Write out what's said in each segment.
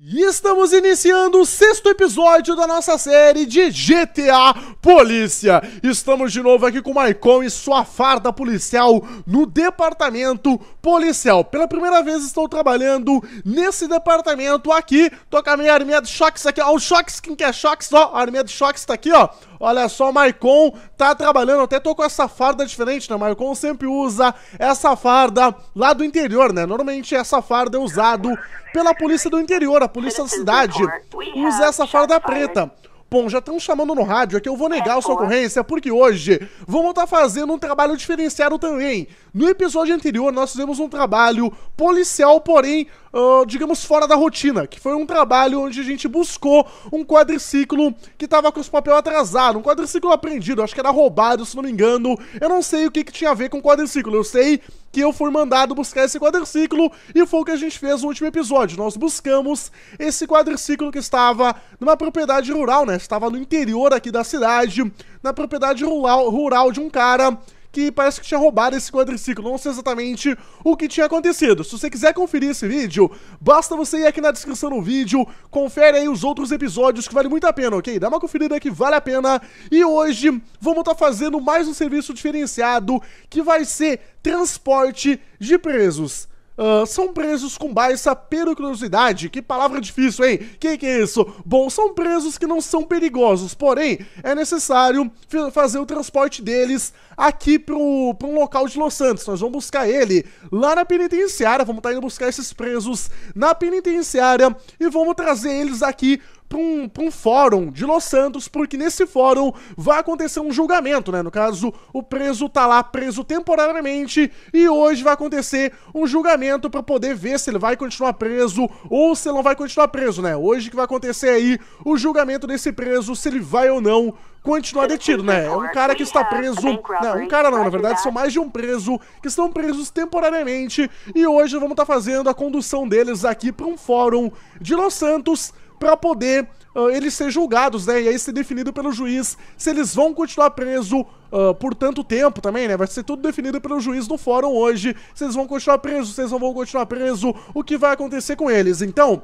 E estamos iniciando o sexto episódio da nossa série de GTA Polícia. Estamos de novo aqui com o Maicon e sua farda policial no departamento policial. Pela primeira vez estou trabalhando nesse departamento aqui. Tô com a minha arminha de choques aqui, ó. O choques, quem quer choques, ó. A arminha de choques tá aqui, ó. Olha só, Maicon tá trabalhando, até tô com essa farda diferente, né? Maicon sempre usa essa farda lá do interior, né? Normalmente é essa farda é usada pela polícia do interior, a polícia da cidade. Usa essa farda preta. Bom, já estão chamando no rádio aqui, é eu vou negar a sua ocorrência, porque hoje vamos estar tá fazendo um trabalho diferenciado também. No episódio anterior, nós fizemos um trabalho policial, porém, uh, digamos, fora da rotina, que foi um trabalho onde a gente buscou um quadriciclo que tava com os papel atrasado, um quadriciclo apreendido, acho que era roubado, se não me engano. Eu não sei o que, que tinha a ver com quadriciclo, eu sei que eu fui mandado buscar esse quadriciclo e foi o que a gente fez no último episódio. Nós buscamos esse quadriciclo que estava numa propriedade rural, né? Estava no interior aqui da cidade, na propriedade rural, rural de um cara que parece que tinha roubado esse quadriciclo. Não sei exatamente o que tinha acontecido. Se você quiser conferir esse vídeo, basta você ir aqui na descrição do vídeo, confere aí os outros episódios que vale muito a pena, ok? Dá uma conferida que vale a pena. E hoje vamos estar tá fazendo mais um serviço diferenciado que vai ser transporte de presos uh, são presos com baixa periculosidade. Que palavra difícil, hein? Que que é isso? Bom, são presos que não são perigosos, porém é necessário fazer o transporte deles aqui pro, pro um local de Los Santos. Nós vamos buscar ele lá na penitenciária, vamos estar tá indo buscar esses presos na penitenciária e vamos trazer eles aqui para um, um fórum de Los Santos, porque nesse fórum vai acontecer um julgamento, né? No caso, o preso tá lá preso temporariamente e hoje vai acontecer um julgamento para poder ver se ele vai continuar preso ou se ele não vai continuar preso, né? Hoje que vai acontecer aí o julgamento desse preso, se ele vai ou não continuar detido, né? É um cara que está preso. Não, é um cara não, na verdade são mais de um preso que estão presos temporariamente e hoje vamos estar tá fazendo a condução deles aqui para um fórum de Los Santos para poder uh, eles ser julgados, né? E aí ser definido pelo juiz se eles vão continuar preso uh, por tanto tempo também, né? Vai ser tudo definido pelo juiz no fórum hoje. Se eles vão continuar presos, se eles não vão continuar preso, o que vai acontecer com eles. Então,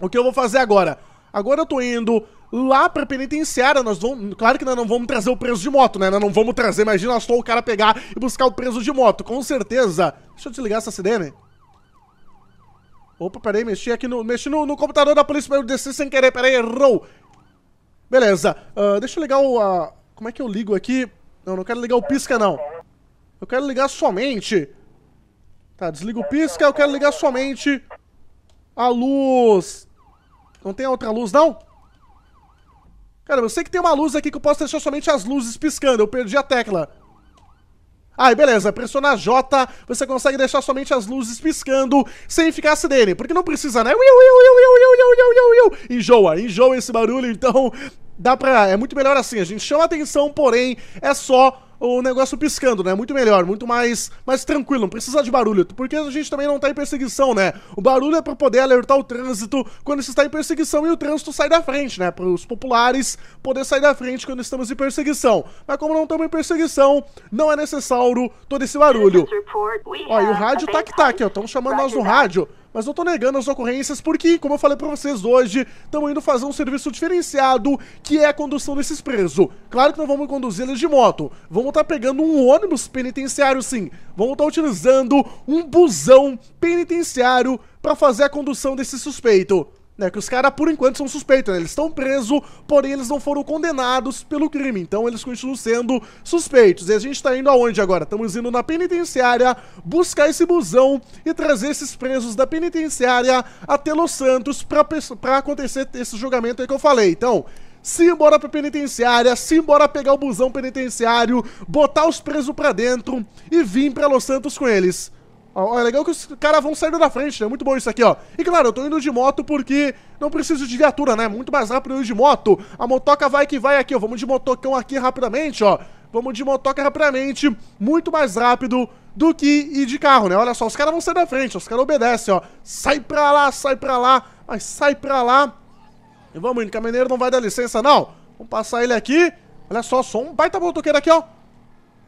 o que eu vou fazer agora? Agora eu tô indo lá pra penitenciária, nós vamos. Claro que nós não vamos trazer o preso de moto, né? Nós não vamos trazer, imagina só o cara pegar e buscar o preso de moto. Com certeza. Deixa eu desligar essa sirene. Opa, peraí, mexi aqui no. Mexi no, no computador da polícia pra eu descer sem querer. Peraí, errou! Beleza. Uh, deixa eu ligar o. Uh, como é que eu ligo aqui? Não, não quero ligar o pisca, não. Eu quero ligar somente. Tá, desliga o pisca, eu quero ligar somente a luz. Não tem outra luz, não? Cara, eu sei que tem uma luz aqui que eu posso deixar somente as luzes piscando. Eu perdi a tecla. Aí, beleza, pressionar J, você consegue deixar somente as luzes piscando sem ficar dele, porque não precisa, né? Enjoa, enjoa esse barulho, então dá pra. É muito melhor assim. A gente chama atenção, porém, é só o negócio piscando, né? Muito melhor, muito mais, mais tranquilo, não precisa de barulho. Porque a gente também não tá em perseguição, né? O barulho é pra poder alertar o trânsito quando você está em perseguição e o trânsito sai da frente, né? Para os populares poder sair da frente quando estamos em perseguição. Mas como não estamos em perseguição, não é necessário todo esse barulho. Ó, e o rádio tac-tac, tá tá ó. Estão chamando nós no rádio. Mas não tô negando as ocorrências porque, como eu falei pra vocês hoje, estamos indo fazer um serviço diferenciado, que é a condução desses presos. Claro que não vamos conduzir eles de moto. Vamos estar tá pegando um ônibus penitenciário, sim. Vamos estar tá utilizando um busão penitenciário para fazer a condução desse suspeito. Né, que os caras, por enquanto, são suspeitos. Né? Eles estão presos, porém eles não foram condenados pelo crime. Então eles continuam sendo suspeitos. E a gente está indo aonde agora? Estamos indo na penitenciária buscar esse busão e trazer esses presos da penitenciária até Los Santos para acontecer esse julgamento aí que eu falei. Então, Simbora embora pra penitenciária, simbora embora pegar o busão penitenciário, botar os presos pra dentro e vir pra Los Santos com eles. Ó, é legal que os caras vão saindo da frente, né? Muito bom isso aqui, ó. E claro, eu tô indo de moto porque não preciso de viatura, né? Muito mais rápido eu ir de moto. A motoca vai que vai aqui, ó. Vamos de motocão aqui rapidamente, ó. Vamos de motoca rapidamente. Muito mais rápido do que ir de carro, né? Olha só, os caras vão sair da frente, ó. os caras obedecem, ó. Sai pra lá, sai pra lá. Mas sai pra lá. E vamos indo, caminhoneiro não vai dar licença, não. Vamos passar ele aqui. Olha só, só um baita motoqueiro aqui, ó.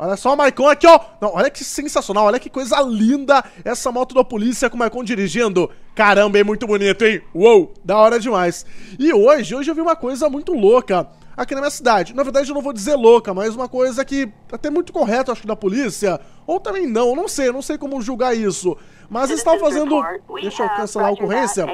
Olha só o Maicon aqui, ó. Não, olha que sensacional, olha que coisa linda essa moto da polícia com o Maicon dirigindo. Caramba, é muito bonito, hein? Uou, da hora demais. E hoje, hoje eu vi uma coisa muito louca aqui na minha cidade. Na verdade, eu não vou dizer louca, mas uma coisa que é até muito correta, acho que da polícia. Ou também não, não sei, não sei como julgar isso. Mas estava fazendo. Deixa eu cancelar a ocorrência.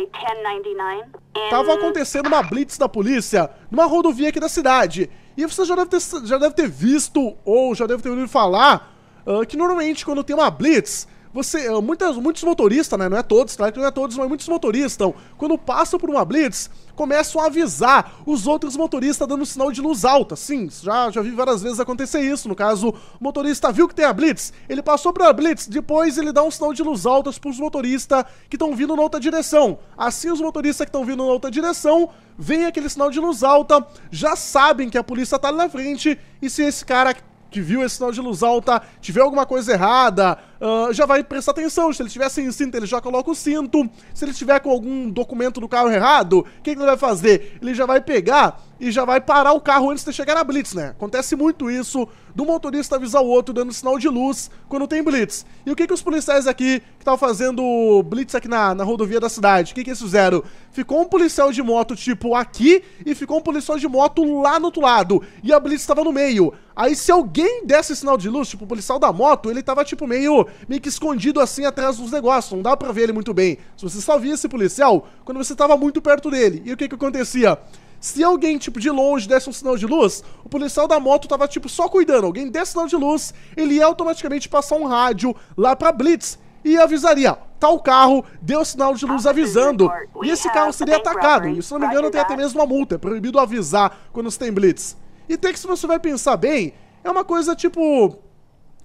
Tava acontecendo uma blitz da polícia numa rodovia aqui da cidade. E você já deve ter, já deve ter visto ou já deve ter ouvido falar uh, que normalmente quando tem uma blitz, você, eh, muitas, muitos motoristas, né? Não é todos, claro tá? que não é todos, mas muitos motoristas, então, quando passam por uma blitz, começam a avisar os outros motoristas dando sinal de luz alta. Sim, já, já vi várias vezes acontecer isso. No caso, o motorista viu que tem a blitz, ele passou pela blitz, depois ele dá um sinal de luz alta para os motoristas que estão vindo na outra direção. Assim, os motoristas que estão vindo na outra direção veem aquele sinal de luz alta, já sabem que a polícia está ali na frente e se esse cara que viu esse sinal de luz alta, tiver alguma coisa errada, uh, já vai prestar atenção. Se ele tiver sem cinto, ele já coloca o cinto. Se ele tiver com algum documento do carro errado, o que, que ele vai fazer? Ele já vai pegar e já vai parar o carro antes de chegar na blitz, né? Acontece muito isso do motorista avisar o outro dando sinal de luz quando tem blitz. E o que que os policiais aqui que estavam fazendo blitz aqui na, na rodovia da cidade, o que que eles fizeram? Ficou um policial de moto tipo aqui e ficou um policial de moto lá no outro lado e a blitz estava no meio. Aí se alguém desse sinal de luz, tipo o policial da moto, ele tava tipo meio, meio que escondido assim atrás dos negócios, não dá pra ver ele muito bem. Se você só via esse policial quando você tava muito perto dele. E o que que acontecia? Se alguém, tipo, de longe desse um sinal de luz, o policial da moto tava, tipo, só cuidando. Alguém desse sinal de luz, ele ia automaticamente passar um rádio lá pra Blitz e avisaria: tal carro deu sinal de luz avisando. E esse carro seria atacado. E se não me engano, tem até mesmo uma multa. É proibido avisar quando você tem Blitz. E tem que, se você vai pensar bem, é uma coisa, tipo.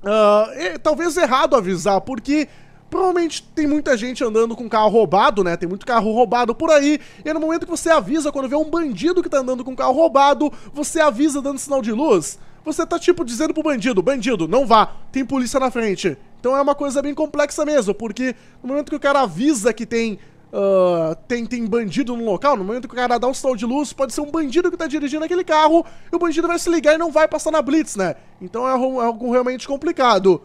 Uh, é, talvez errado avisar, porque provavelmente tem muita gente andando com carro roubado, né? Tem muito carro roubado por aí. E no momento que você avisa, quando vê um bandido que tá andando com carro roubado, você avisa dando sinal de luz. Você tá tipo dizendo pro bandido: bandido, não vá, tem polícia na frente. Então é uma coisa bem complexa mesmo, porque no momento que o cara avisa que tem Uh, tem, tem bandido no local, no momento que o cara dá um sinal de luz, pode ser um bandido que tá dirigindo aquele carro, e o bandido vai se ligar e não vai passar na blitz, né? Então é algo, é algo realmente complicado.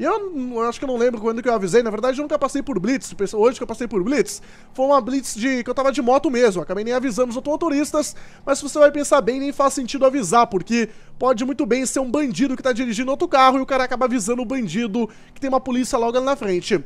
E eu, eu, acho que eu não lembro quando que eu avisei. Na verdade, eu nunca passei por Blitz. Hoje que eu passei por Blitz, foi uma Blitz de que eu tava de moto mesmo. Acabei nem avisando os automotoristas. mas se você vai pensar bem, nem faz sentido avisar, porque pode muito bem ser um bandido que tá dirigindo outro carro e o cara acaba avisando o bandido que tem uma polícia logo na frente.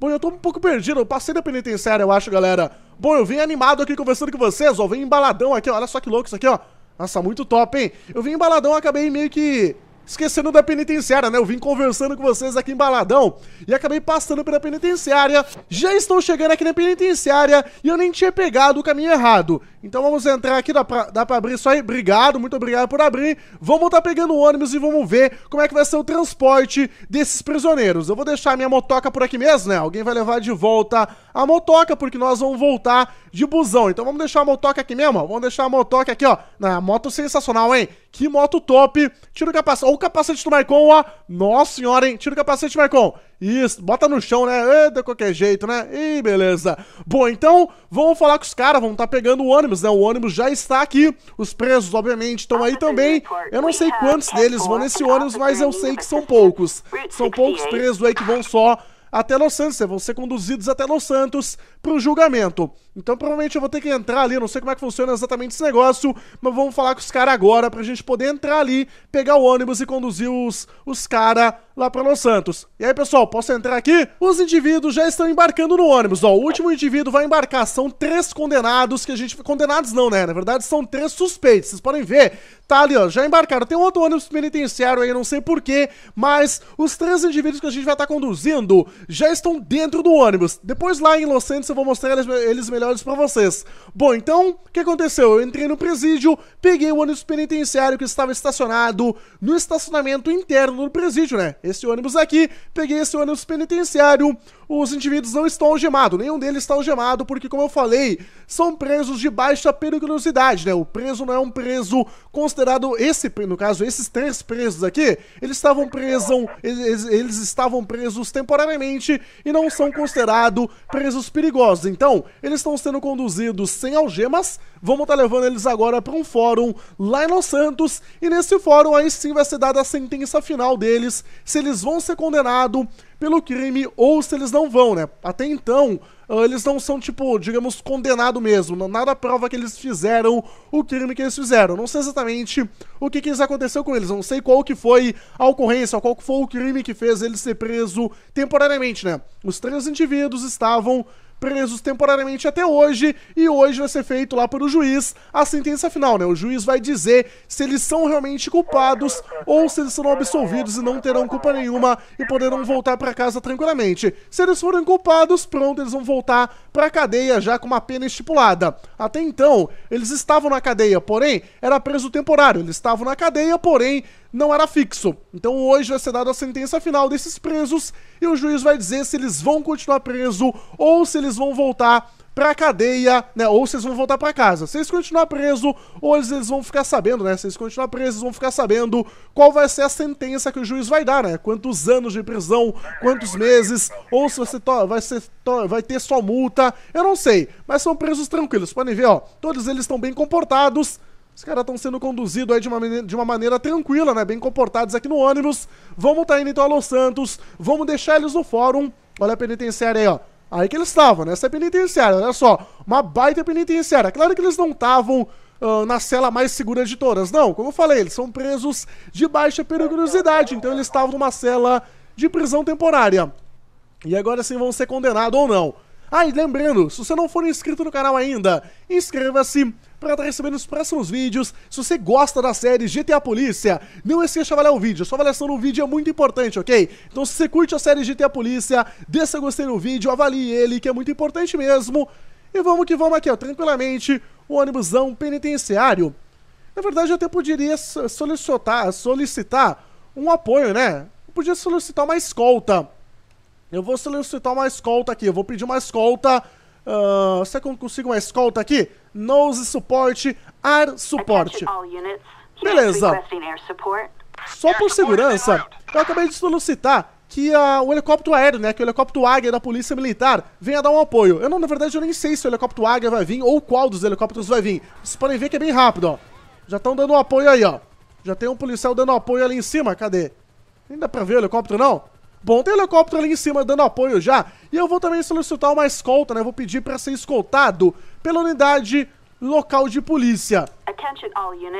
Bom, eu tô um pouco perdido, eu passei da penitenciária, eu acho, galera. Bom, eu vim animado aqui conversando com vocês, ó, vim embaladão aqui, ó, olha só que louco isso aqui, ó. Nossa, muito top, hein? Eu vim embaladão, acabei meio que esquecendo da penitenciária, né? Eu vim conversando com vocês aqui em Baladão e acabei passando pela penitenciária. Já estou chegando aqui na penitenciária e eu nem tinha pegado o caminho errado. Então vamos entrar aqui, dá pra, dá pra abrir só aí. Obrigado, muito obrigado por abrir. Vamos estar tá pegando ônibus e vamos ver como é que vai ser o transporte desses prisioneiros. Eu vou deixar minha motoca por aqui mesmo, né? Alguém vai levar de volta a motoca, porque nós vamos voltar de busão. Então vamos deixar a motoca aqui mesmo, ó. Vamos deixar a motoca aqui, ó. Na moto sensacional, hein? Que moto top. Tira o capacete. Ó, o capacete do Marcon, ó. Nossa senhora, hein? Tira o capacete, Marcon. Isso, bota no chão, né? de qualquer jeito, né? Ih, beleza. Bom, então, vamos falar com os caras, vamos estar tá pegando o ônibus, né? O ônibus já está aqui, os presos, obviamente, estão aí também. Eu não sei quantos deles vão nesse ônibus, mas eu sei que são poucos. São poucos presos aí que vão só até Los Santos, vão ser conduzidos até Los Santos para o julgamento. Então provavelmente eu vou ter que entrar ali, não sei como é que funciona exatamente esse negócio, mas vamos falar com os caras agora pra gente poder entrar ali, pegar o ônibus e conduzir os, os caras lá pra Los Santos. E aí, pessoal, posso entrar aqui? Os indivíduos já estão embarcando no ônibus, ó. O último indivíduo vai embarcar. São três condenados que a gente... Condenados não, né? Na verdade, são três suspeitos. Vocês podem ver. Tá ali, ó. Já embarcaram. Tem outro ônibus penitenciário aí, não sei porquê, mas os três indivíduos que a gente vai estar tá conduzindo já estão dentro do ônibus. Depois lá em Los Santos eu vou mostrar eles, eles melhor detalhes para vocês. Bom, então, o que aconteceu? Eu entrei no presídio, peguei o ônibus penitenciário que estava estacionado no estacionamento interno do presídio, né? Esse ônibus aqui, peguei esse ônibus penitenciário, os indivíduos não estão algemados, nenhum deles está algemado, porque, como eu falei, são presos de baixa periculosidade, né? O preso não é um preso considerado esse, no caso, esses três presos aqui, eles estavam presos, eles, eles estavam presos temporariamente e não são considerados presos perigosos. Então, eles estão sendo conduzidos sem algemas, vamos estar tá levando eles agora para um fórum lá em Los Santos, e nesse fórum aí sim vai ser dada a sentença final deles, se eles vão ser condenados pelo crime ou se eles não vão, né? Até então, ah, eles não são, tipo, digamos, condenados mesmo. Nada prova que eles fizeram o crime que eles fizeram. Não sei exatamente o que, que aconteceu com eles. Não sei qual que foi a ocorrência, qual que foi o crime que fez eles ser preso temporariamente, né? Os três indivíduos estavam presos temporariamente até hoje, e hoje vai ser feito lá pelo juiz a sentença final, né? O juiz vai dizer se eles são realmente culpados ou se eles serão absolvidos e não terão culpa nenhuma e poderão voltar para casa tranquilamente. Se eles forem culpados, pronto, eles vão voltar para a cadeia já com uma pena estipulada. Até então, eles estavam na cadeia, porém, era preso temporário. Eles estavam na cadeia, porém, não era fixo. Então hoje vai ser dada a sentença final desses presos e o juiz vai dizer se eles vão continuar preso ou se eles vão voltar pra cadeia, né? Ou se eles vão voltar para casa. Se eles continuar preso, ou eles, eles vão ficar sabendo, né? Se eles continuar presos, vão ficar sabendo qual vai ser a sentença que o juiz vai dar, né? Quantos anos de prisão, quantos meses, ou se você vai, ser vai ter só multa, eu não sei. Mas são presos tranquilos, podem ver, ó. Todos eles estão bem comportados, os caras estão sendo conduzidos aí de uma, maneira, de uma maneira tranquila, né? Bem comportados aqui no ônibus. Vamos tá indo então a Los Santos. Vamos deixar eles no fórum. Olha a penitenciária aí, ó. Aí que eles estavam, né? Essa é penitenciária, olha só. Uma baita penitenciária. Claro que eles não estavam uh, na cela mais segura de todas, não. Como eu falei, eles são presos de baixa periculosidade. Então eles estavam numa cela de prisão temporária. E agora sim vão ser condenados ou não. Ah, e lembrando, se você não for inscrito no canal ainda, inscreva-se para estar tá recebendo os próximos vídeos. Se você gosta da série GTA Polícia, não esqueça de avaliar o vídeo. Sua avaliação no vídeo é muito importante, ok? Então se você curte a série GTA Polícia, dê seu gostei no vídeo, avalie ele, que é muito importante mesmo. E vamos que vamos aqui, ó, tranquilamente, o ônibusão penitenciário. Na verdade, eu até poderia solicitar, solicitar um apoio, né? Eu podia solicitar uma escolta eu vou solicitar uma escolta aqui. Eu vou pedir uma escolta. Uh, será que eu consigo uma escolta aqui? Nose suporte, ar suporte. Beleza. Só por segurança, eu acabei de solicitar que o helicóptero aéreo, né, que o helicóptero Águia da Polícia Militar venha dar um apoio. Eu não, na verdade, eu nem sei se o helicóptero Águia vai vir ou qual dos helicópteros vai vir. Vocês podem ver que é bem rápido, ó. Já estão dando um apoio aí, ó. Já tem um policial dando apoio ali em cima, cadê? Ainda dá pra ver o helicóptero, não? Bom, tem um helicóptero ali em cima dando apoio já. E eu vou também solicitar uma escolta, né? Vou pedir para ser escoltado pela unidade local de polícia.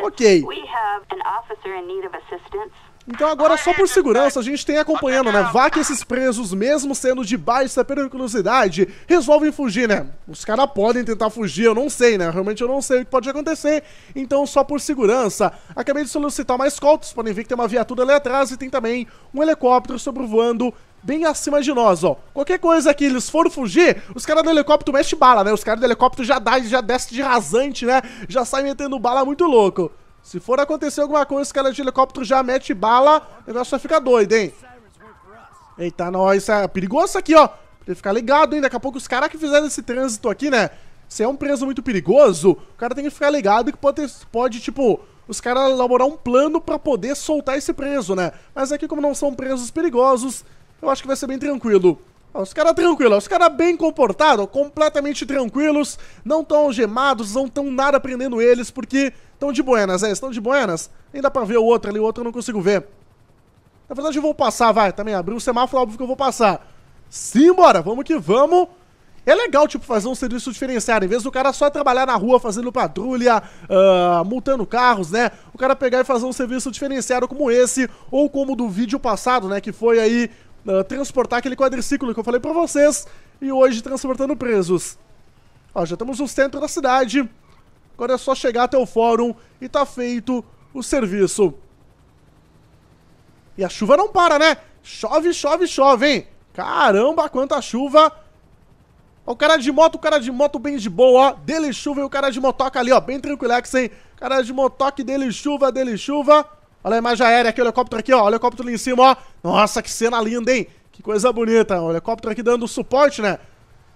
Ok. We have an officer in need of assistance. Então agora, só por segurança, a gente tem acompanhando, né? Vá que esses presos, mesmo sendo de baixa periculosidade, resolvem fugir, né? Os caras podem tentar fugir, eu não sei, né? Realmente eu não sei o que pode acontecer. Então, só por segurança, acabei de solicitar mais coltos. Podem ver que tem uma viatura ali atrás e tem também um helicóptero sobrevoando bem acima de nós, ó. Qualquer coisa que eles foram fugir, os caras do helicóptero mexem bala, né? Os caras do helicóptero já dá, já desce de rasante, né? Já sai metendo bala muito louco. Se for acontecer alguma coisa, esse cara de helicóptero já mete bala, o negócio vai ficar doido, hein? Eita, nós, isso é perigoso isso aqui, ó. Tem que ficar ligado, hein? Daqui a pouco os caras que fizeram esse trânsito aqui, né? Se é um preso muito perigoso, o cara tem que ficar ligado que pode, pode tipo, os caras elaborar um plano para poder soltar esse preso, né? Mas aqui, como não são presos perigosos, eu acho que vai ser bem tranquilo. Os caras tranquilos, os caras bem comportados, completamente tranquilos, não tão algemados, não tão nada prendendo eles, porque né? estão de buenas, é, estão de buenas. ainda dá pra ver o outro ali, o outro eu não consigo ver. Na verdade eu vou passar, vai, também abriu o semáforo, óbvio que eu vou passar. Simbora, vamos que vamos. É legal, tipo, fazer um serviço diferenciado. Em vez do cara só trabalhar na rua fazendo patrulha, uh, multando carros, né? O cara pegar e fazer um serviço diferenciado como esse, ou como do vídeo passado, né? Que foi aí uh, transportar aquele quadriciclo que eu falei pra vocês. E hoje transportando presos. Ó, já estamos no centro da cidade. Agora é só chegar até o fórum e tá feito o serviço. E a chuva não para, né? Chove, chove, chove, hein? Caramba, quanta chuva! Ó, o cara de moto, o cara de moto bem de boa, ó. Dele chuva e o cara de motoca ali, ó. Bem tranquilex, hein? Cara de motoque, dele chuva, dele chuva. Olha a imagem aérea aqui, o helicóptero aqui, ó. O helicóptero ali em cima, ó. Nossa, que cena linda, hein? Que coisa bonita. O helicóptero aqui dando suporte, né?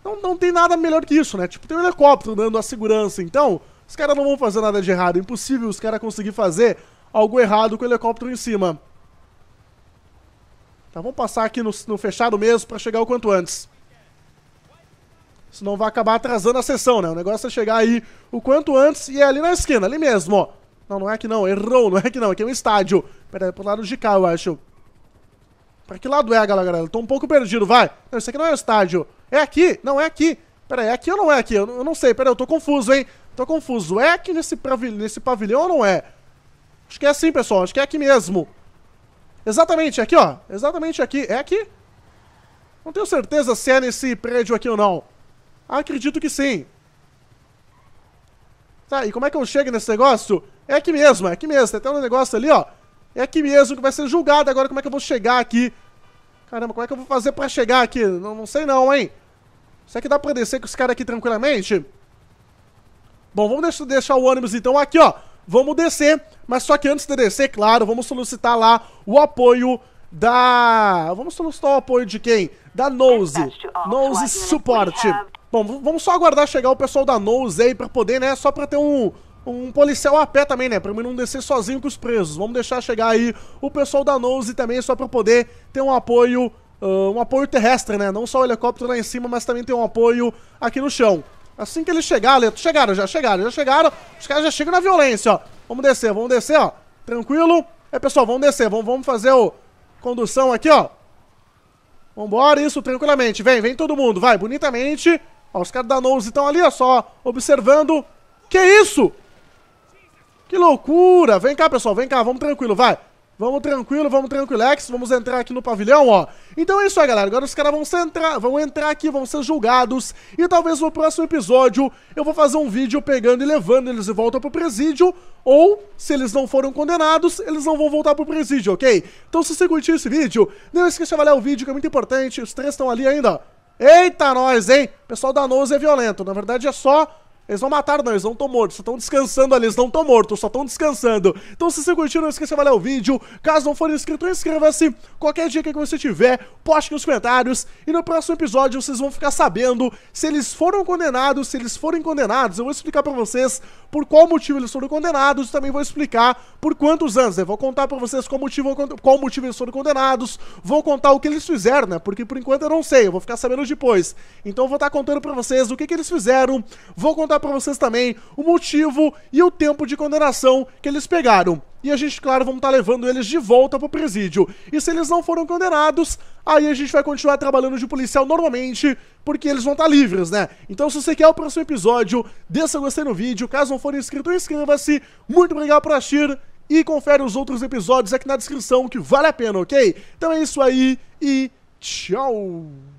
Não, não tem nada melhor que isso, né? Tipo, tem um helicóptero dando a segurança. Então, os caras não vão fazer nada de errado. É impossível os caras conseguir fazer algo errado com o helicóptero em cima. Tá, vamos passar aqui no, no fechado mesmo pra chegar o quanto antes. Senão vai acabar atrasando a sessão, né? O negócio é chegar aí o quanto antes e é ali na esquina, ali mesmo, ó. Não, não é aqui não. Errou, não é aqui não. Aqui é um estádio. Pera, é pro lado de cá, eu acho. Pra que lado é, galera? Eu tô um pouco perdido, vai. Não, isso aqui não é um estádio. É aqui? Não, é aqui. Pera aí, é aqui ou não é aqui? Eu, eu não sei, pera aí, eu tô confuso, hein? Tô confuso. É aqui nesse, nesse pavilhão ou não é? Acho que é assim, pessoal. Acho que é aqui mesmo. Exatamente aqui, ó. Exatamente aqui. É aqui? Não tenho certeza se é nesse prédio aqui ou não. Acredito que sim. Tá, e como é que eu chego nesse negócio? É aqui mesmo, é aqui mesmo. Tem até um negócio ali, ó. É aqui mesmo que vai ser julgado agora como é que eu vou chegar aqui. Caramba, como é que eu vou fazer pra chegar aqui? Não, não sei não, hein. Será que dá pra descer com esse caras aqui tranquilamente? Bom, vamos deixar o ônibus então aqui, ó. Vamos descer, mas só que antes de descer, claro, vamos solicitar lá o apoio da... Vamos solicitar o apoio de quem? Da Nose. Nose Support. Bom, vamos só aguardar chegar o pessoal da Nose aí pra poder, né? Só pra ter um, um policial a pé também, né? Pra mim não descer sozinho com os presos. Vamos deixar chegar aí o pessoal da Nose também, só pra poder ter um apoio, uh, um apoio terrestre, né? Não só o helicóptero lá em cima, mas também tem um apoio aqui no chão. Assim que eles chegar, Leto, chegaram já, chegaram, já chegaram. Os caras já chegam na violência, ó. Vamos descer, vamos descer, ó. Tranquilo. É, pessoal, vamos descer, vamos, vamos fazer o condução aqui, ó. Vambora, isso, tranquilamente. Vem, vem todo mundo, vai, bonitamente. Ó, os caras da Nose estão ali, ó, só observando. Que isso? Que loucura! Vem cá, pessoal, vem cá, vamos tranquilo, vai. Vamos tranquilo, vamos tranquilex, vamos entrar aqui no pavilhão, ó. Então é isso aí, galera. Agora os caras vão, entrar, vão entrar aqui, vão ser julgados. E talvez no próximo episódio eu vou fazer um vídeo pegando e levando eles de volta pro presídio. Ou, se eles não foram condenados, eles não vão voltar pro presídio, ok? Então se você curtiu esse vídeo, não esqueça de avaliar o vídeo, que é muito importante. Os três estão ali ainda, ó Eita, nós, hein? O pessoal da Nose é violento. Na verdade, é só eles não mataram, não, eles não estão mortos, só estão descansando ali, eles não estão mortos, só estão descansando. Então, se você curtiu, não esqueça de avaliar o vídeo. Caso não for inscrito, inscreva-se. Qualquer dica que você tiver, poste nos comentários. E no próximo episódio, vocês vão ficar sabendo se eles foram condenados, se eles forem condenados. Eu vou explicar para vocês por qual motivo eles foram condenados e também vou explicar por quantos anos, né? Vou contar para vocês qual motivo, qual motivo eles foram condenados, vou contar o que eles fizeram, né? Porque por enquanto eu não sei, eu vou ficar sabendo depois. Então, eu vou estar contando para vocês o que, que eles fizeram, vou contar para vocês também o motivo e o tempo de condenação que eles pegaram. E a gente, claro, vamos estar tá levando eles de volta pro presídio. E se eles não foram condenados, aí a gente vai continuar trabalhando de policial normalmente, porque eles vão estar tá livres, né? Então, se você quer o próximo episódio, dê seu gostei no vídeo. Caso não for inscrito, inscreva-se. Muito obrigado por assistir e confere os outros episódios aqui na descrição que vale a pena, ok? Então é isso aí e tchau!